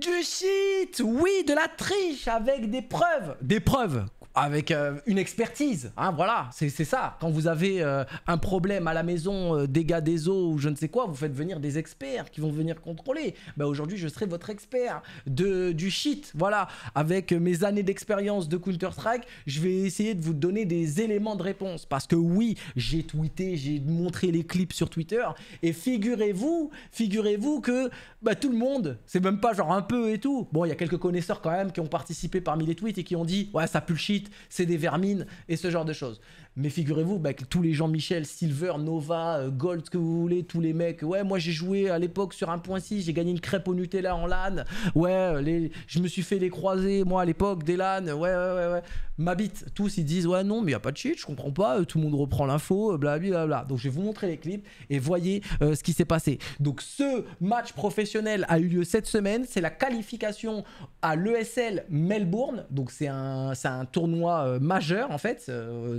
Du shit Oui, de la triche avec des preuves Des preuves avec euh, une expertise. Hein, voilà, c'est ça. Quand vous avez euh, un problème à la maison, euh, dégâts des eaux ou je ne sais quoi, vous faites venir des experts qui vont venir contrôler. Bah, aujourd'hui, je serai votre expert de, du shit. Voilà, avec mes années d'expérience de Counter-Strike, je vais essayer de vous donner des éléments de réponse. Parce que oui, j'ai tweeté, j'ai montré les clips sur Twitter. Et figurez-vous, figurez-vous que bah, tout le monde, c'est même pas genre un peu et tout. Bon, il y a quelques connaisseurs quand même qui ont participé parmi les tweets et qui ont dit Ouais, ça pue le shit c'est des vermines et ce genre de choses. Mais figurez-vous bah, tous les Jean-Michel, Silver, Nova, euh, Gold, que vous voulez, tous les mecs, ouais, moi j'ai joué à l'époque sur 1.6, j'ai gagné une crêpe au Nutella en LAN, ouais, euh, les, je me suis fait les croiser, moi à l'époque, des LAN, ouais, ouais, ouais, ouais. Ma bite, tous ils disent, ouais, non, mais il a pas de cheat, je comprends pas, euh, tout le monde reprend l'info, blablabla. Donc je vais vous montrer les clips et voyez ce qui s'est passé. Donc ce match professionnel a eu lieu cette semaine, c'est la qualification à l'ESL Melbourne, donc c'est un, un tournoi majeur en fait,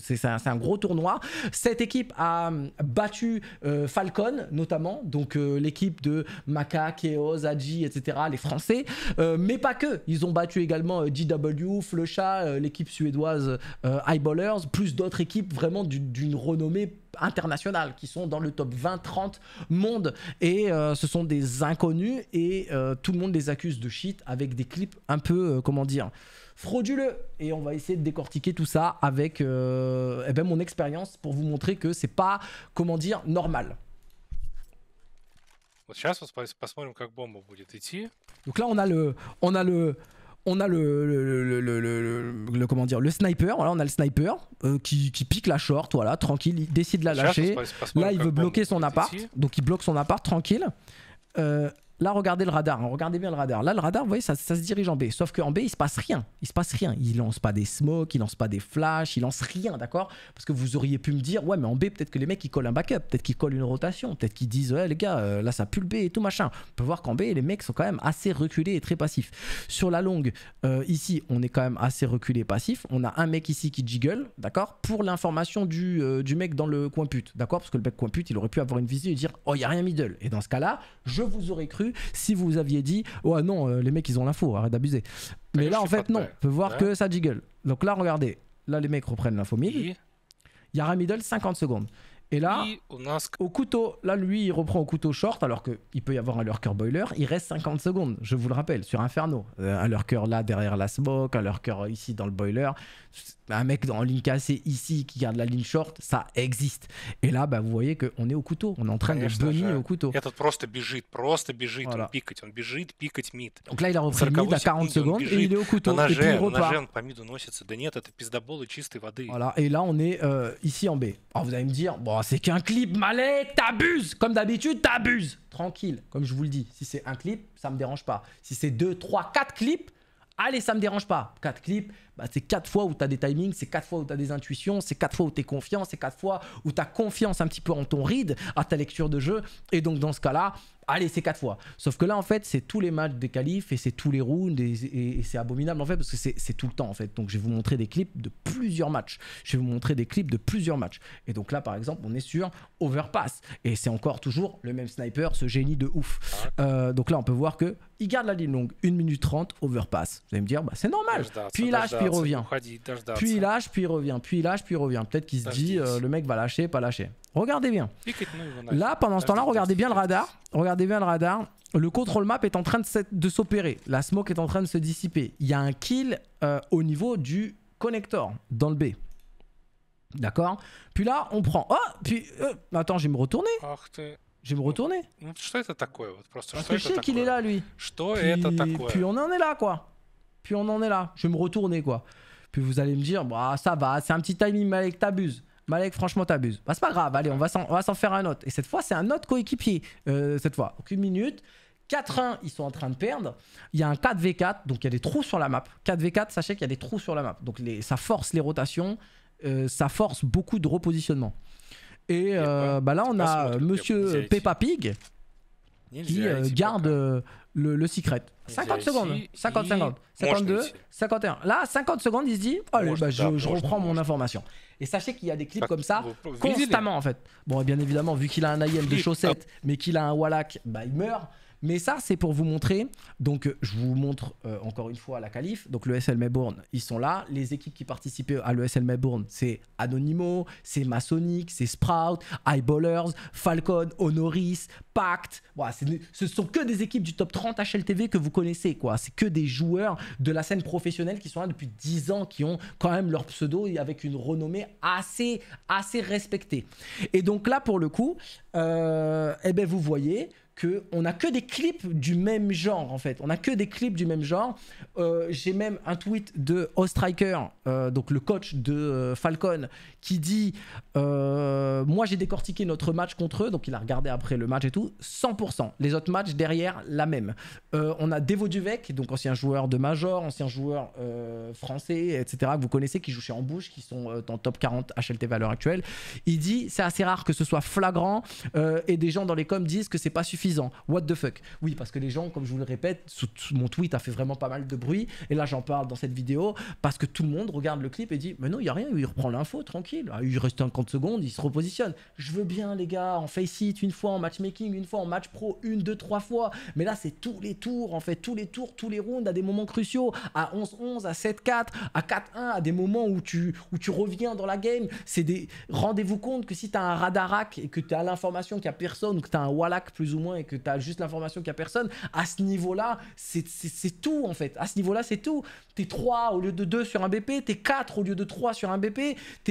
c'est un c'est un, gros tournoi. Cette équipe a euh, battu euh, Falcon notamment, donc euh, l'équipe de Maka, Keos, Adji, etc., les Français, mais pas que. Ils ont battu également D.W., Flecha, l'équipe suédoise Eyeballers, plus d'autres équipes vraiment d'une renommée internationale qui sont dans le top 20-30 monde et ce sont des inconnus et tout le monde les accuse de shit avec des clips un peu comment dire frauduleux. Et on va essayer de décortiquer tout ça avec euh, eh ben mon expérience pour vous montrer que c'est pas, comment dire, normal. Donc là, on a le, on a le, on a le, le, comment dire le sniper voilà on a le sniper euh, qui, pique la short voilà tranquille il décide de la lâcher là il veut bloquer son appart donc il bloque son appart tranquille euh, Là, regardez le radar. Hein. regardez bien le radar. Là, le radar, vous voyez, ça, ça se dirige en B. Sauf qu'en B, il se passe rien. Il se passe rien. Il lance pas des smokes, il lance pas des flashs, il lance rien, d'accord Parce que vous auriez pu me dire, ouais, mais en B, peut-être que les mecs, ils collent un backup, peut-être qu'ils collent une rotation, peut-être qu'ils disent, ouais, les gars, euh, là, ça pue le B et tout machin. On peut voir qu'en B, les mecs sont quand même assez reculés et très passifs. Sur la longue, euh, ici, on est quand même assez reculé et passif. On a un mec ici qui jiggle, d'accord Pour l'information du, euh, mec dans le coin pute, d'accord Parce que le mec coin pute, il aurait pu avoir une vision et dire, oh, il n'y a rien middle. Et dans ce cas-là, je vous aurais cru si vous aviez dit Oh ah non euh, les mecs ils ont l'info arrête d'abuser mais là, en fait non on peut voir que ça jiggle donc là regardez là les mecs reprennent l'info mille il y a 50 secondes et là, au couteau, là lui il reprend au couteau short alors qu'il peut y avoir un lurker boiler, il reste 50 secondes, je vous le rappelle, sur Inferno. Euh, un lurker là derrière la smoke, un lurker ici dans le boiler. Bah, un mec en ligne cassée ici qui garde la ligne short, ça existe. Et là, bah, vous voyez qu'on est au couteau, on est en train de bunny au couteau. Donc là, il a repris le mid à 40 secondes et il est au couteau. et puis il repart. Voilà, et là, on est euh, ici en B. Alors vous allez me dire, bon, c'est qu'un clip, Malek, t'abuses Comme d'habitude, t'abuses Tranquille, comme je vous le dis, si c'est un clip, ça me dérange pas. Si c'est 2, 3, 4 clips, Allez, ça me dérange pas. 4 clips, bah, c'est quatre fois où tu as des timings, c'est quatre fois où tu as des intuitions, c'est quatre fois où tu es confiant, c'est quatre fois où tu as confiance un petit peu en ton read, à ta lecture de jeu. Et donc dans ce cas-là, allez, c'est quatre fois. Sauf que là, en fait, c'est tous les matchs des qualifs et c'est tous les rounds et, c'est abominable en fait parce que c'est tout le temps en fait. Donc, je vais vous montrer des clips de plusieurs matchs. Je vais vous montrer des clips de plusieurs matchs. Et donc là, par exemple, on est sur Overpass et c'est encore toujours le même sniper, ce génie de ouf. Euh, donc là, on peut voir que il garde la ligne longue, 1 minute 30, Overpass. Vous allez me dire, bah, c'est normal. Puis il lâche, puis il revient. Puis il lâche, puis il revient. Puis il lâche, puis il revient. Peut-être qu'il se dit, euh, le mec va lâcher, pas lâcher. Regardez bien. Là, pendant ce temps-là, regardez bien le radar. Regardez regardez le radar, le control map est en train de s'opérer. La smoke est en train de se dissiper. Il y a un kill euh, au niveau du connector dans le B. D'accord Puis là, on prend... Oh Puis... Euh, attends, je vais me retourner. Je vais me retourner. je sais qu'il est là, lui. Puis... Puis on en est là, quoi. Puis on en est là. Je vais me retourner, quoi. Puis vous allez me dire, bah ça va, c'est un petit timing, Malek, t'abuses. Malek, franchement, t'abuses. Bah, c'est pas grave, allez, on va s'en faire un autre. Et cette fois, c'est un autre coéquipier, euh, cette fois. aucune minute. 4-1, ils sont en train de perdre. Il y a un 4v4, donc il y a des trous sur la map. 4v4, sachez qu'il y a des trous sur la map. Donc ça force les rotations, euh, ça force beaucoup de repositionnement. Et euh, bah, là, on a Monsieur Peppa Pig qui garde le, secret. 50 secondes, 50 50, 52, 51. Là, 50 secondes, il se dit oh, allez, bah, je, reprends mon information. Et sachez qu'il y a des clips comme ça constamment en fait. Bon, bien évidemment, vu qu'il a un IM de chaussettes, mais qu'il a un Wallach, bah il meurt. Mais ça, c'est pour vous montrer. Donc, euh, je vous montre euh, encore une fois la qualif. Donc, le SL Melbourne, ils sont là. Les équipes qui participaient à le SL Melbourne, c'est Anonymo, c'est Masonic, c'est Sprout, Eyeballers, Falcon, Honoris, Pact. Voilà, ce sont que des équipes du top 30 HLTV que vous connaissez, quoi. C'est que des joueurs de la scène professionnelle qui sont là depuis 10 ans, qui ont quand même leur pseudo et avec une renommée assez, assez respectée. Et donc là, pour le coup, euh, eh ben vous voyez, que on a que des clips du même genre en fait. On a que des clips du même genre. Euh, j'ai même un tweet de Ostriker, Striker euh, donc le coach de euh, Falcon, qui dit moi j'ai décortiqué notre match contre eux, donc il a regardé après le match et tout. 100%. Les autres matchs derrière la même. on a Devo Duvec, donc ancien joueur de Major, ancien joueur français, etc. que vous connaissez, qui joue chez Embouche, qui sont en top 40 HLT valeur actuelle. Il dit c'est assez rare que ce soit flagrant et des gens dans les coms disent que c'est pas suffisant What the fuck Oui, parce que les gens, comme je vous le répète, mon tweet a fait vraiment pas mal de bruit. Et là, j'en parle dans cette vidéo parce que tout le monde regarde le clip et dit Mais non, il n'y a rien. Il reprend l'info, tranquille. Ah, il reste un 50 secondes, il se repositionne. Je veux bien, les gars, en face it, une fois en matchmaking, une fois en match pro, une, deux, trois fois. Mais là, c'est tous les tours, en fait, tous les tours, tous les rounds à des moments cruciaux, à 11-11, à 7-4, à 4-1, à des moments où tu, où tu reviens dans la game. C'est des. Rendez-vous compte que si tu as un radarac et que tu as l'information qu'il n'y a personne, que tu as un wallack plus ou moins et que tu as juste l'information qu'il n'y a personne, à ce niveau-là, c'est tout en fait. À ce niveau-là, c'est tout. T'es 3 au lieu de 2 sur un BP, t'es 4 au lieu de 3 sur un BP.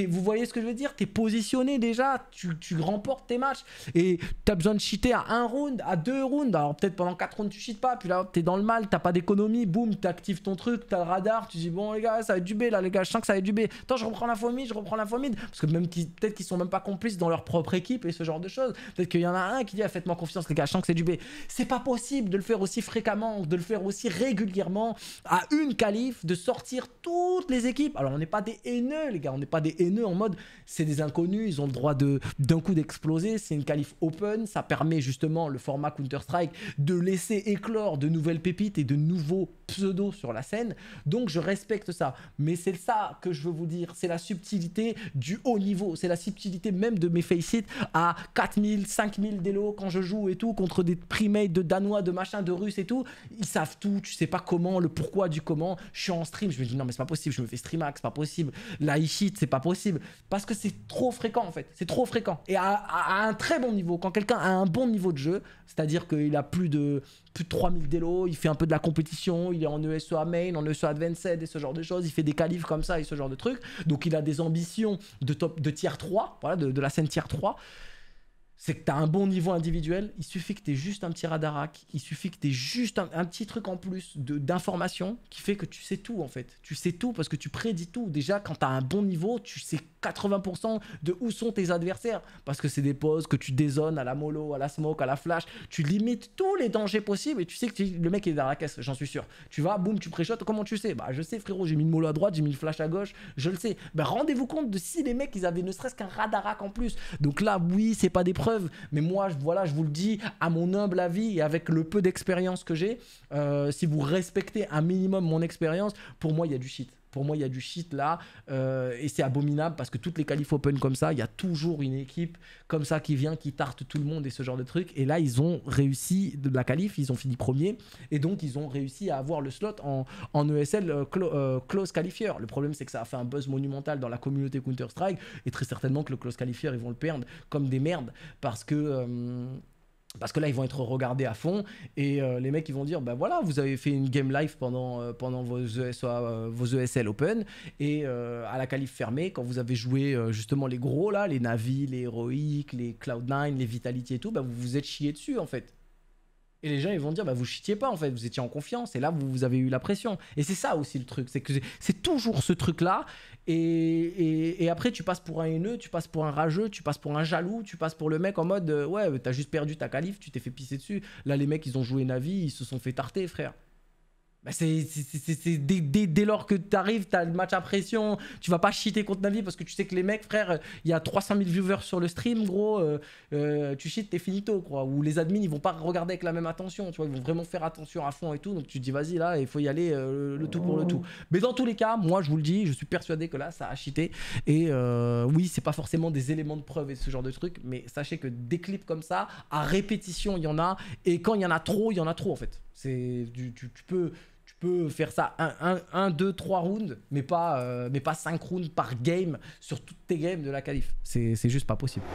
vous voyez ce que je veux dire T'es positionné déjà, tu, tu, remportes tes matchs et tu as besoin de cheater à un round, à deux rounds. Alors peut-être pendant 4 rounds, tu cheats pas, puis là, t'es dans le mal, t'as pas d'économie, boum, t'actives ton truc, t'as le radar, tu dis bon, les gars, ça va être du B là, les gars, je sens que ça va être du B. Attends, je reprends la mid, je reprends la mid. Parce que même peut-être qu'ils sont même pas complices dans leur propre équipe et ce genre de choses. Peut-être qu'il y en a un qui dit ah, faites-moi confiance, les gars, que c'est du B. C'est pas possible de le faire aussi fréquemment, de le faire aussi régulièrement à une qualif, de sortir toutes les équipes. Alors on n'est pas des haineux, les gars, on n'est pas des haineux en mode c'est des inconnus, ils ont le droit de d'un coup d'exploser. C'est une qualif open, ça permet justement le format Counter-Strike de laisser éclore de nouvelles pépites et de nouveaux pseudos sur la scène. Donc je respecte ça. Mais c'est ça que je veux vous dire, c'est la subtilité du haut niveau, c'est la subtilité même de mes face à 4000, 5000 délos quand je joue et tout, qu'on contre des primates, de Danois, de machin, de Russes et tout. Ils savent tout, tu sais pas comment, le pourquoi du comment. Je suis en stream, je me dis non mais c'est pas possible, je me fais streamax, c'est pas possible. La c'est pas possible. Parce que c'est trop fréquent en fait, c'est trop fréquent. Et à, un très bon niveau, quand quelqu'un a un bon niveau de jeu, c'est-à-dire qu'il a plus de, plus de 3000 délos, il fait un peu de la compétition, il est en ESEA main, en ESEA advanced et ce genre de choses, il fait des qualifs comme ça et ce genre de trucs. Donc il a des ambitions de, top, de tier 3, voilà, de, de la scène tier 3 c'est que tu as un bon niveau individuel, il suffit que tu aies juste un petit radarac, il suffit que tu aies juste un, petit truc en plus d'information qui fait que tu sais tout en fait. Tu sais tout parce que tu prédis tout. Déjà, quand tu as un bon niveau, tu sais 80% de où sont tes adversaires parce que c'est des poses que tu dézones à la mollo, à la smoke, à la flash. Tu limites tous les dangers possibles et tu sais que le mec est dans la caisse, j'en suis sûr. Tu vas, boum, tu préchotes. Comment tu sais Bah, je sais, frérot, j'ai mis le mollo à droite, j'ai mis le flash à gauche, je le sais. Bah, rendez-vous compte de si les mecs ils avaient ne serait-ce qu'un radarac en plus. Donc là, oui, c'est pas des mais moi, voilà, je vous le dis, à mon humble avis et avec le peu d'expérience que j'ai, euh, si vous respectez un minimum mon expérience, pour moi, il y a du shit. Pour moi, il y a du shit là. Euh, et c'est abominable parce que toutes les qualifs open comme ça, il y a toujours une équipe comme ça qui vient, qui tarte tout le monde et ce genre de truc. Et là, ils ont réussi de la qualif, ils ont fini premier. Et donc, ils ont réussi à avoir le slot en, ESL e euh, euh, close qualifier. Le problème, c'est que ça a fait un buzz monumental dans la communauté Counter-Strike. Et très certainement que le close qualifier, ils vont le perdre comme des merdes parce que parce que là, ils vont être regardés à fond et euh, les mecs, ils vont dire, ben bah, voilà, vous avez fait une game live pendant, euh, pendant vos, e euh, vos ESL Open et à la calife fermée, quand vous avez joué justement les gros là, les Navi, les Heroic, les Cloud9, les Vitality et tout, bah, vous vous êtes chié dessus en fait. Et les gens, ils vont dire, bah, vous chitiez pas, en fait, vous étiez en confiance, et là, vous, avez eu la pression. Et c'est ça aussi le truc, c'est que c'est toujours ce truc-là. Et, après, tu passes pour un haineux, tu passes pour un rageux, tu passes pour un jaloux, tu passes pour le mec en mode, euh, ouais, t'as juste perdu ta calife tu t'es fait pisser dessus. Là, les mecs, ils ont joué Navi, ils se sont fait tarter, frère. Bah, c'est dès, lors que tu arrives, tu as le match à pression, tu vas pas cheater contre Navi parce que tu sais que les mecs, frère, euh, il y a 300 000 viewers sur le stream, gros, euh, euh, tu cheats, t'es finito, quoi. Ou les admins, ils vont pas regarder avec la même attention, tu vois, ils vont vraiment faire attention à fond et tout. Donc tu dis, vas-y, là, il faut y aller le tout pour le tout. Mais dans tous les cas, moi, je vous le dis, je suis persuadé que là, ça a cheaté. Et oui, c'est pas forcément des éléments de preuve et ce genre de truc, mais sachez que des clips comme ça, à répétition, il y en a. Et quand il y en a trop, il y en a trop, en fait. C'est tu, tu, peux tu peux faire ça 1 2 3 rounds mais pas euh, mais pas 5 rounds par game sur toutes tes games de la qualif. C'est juste pas possible.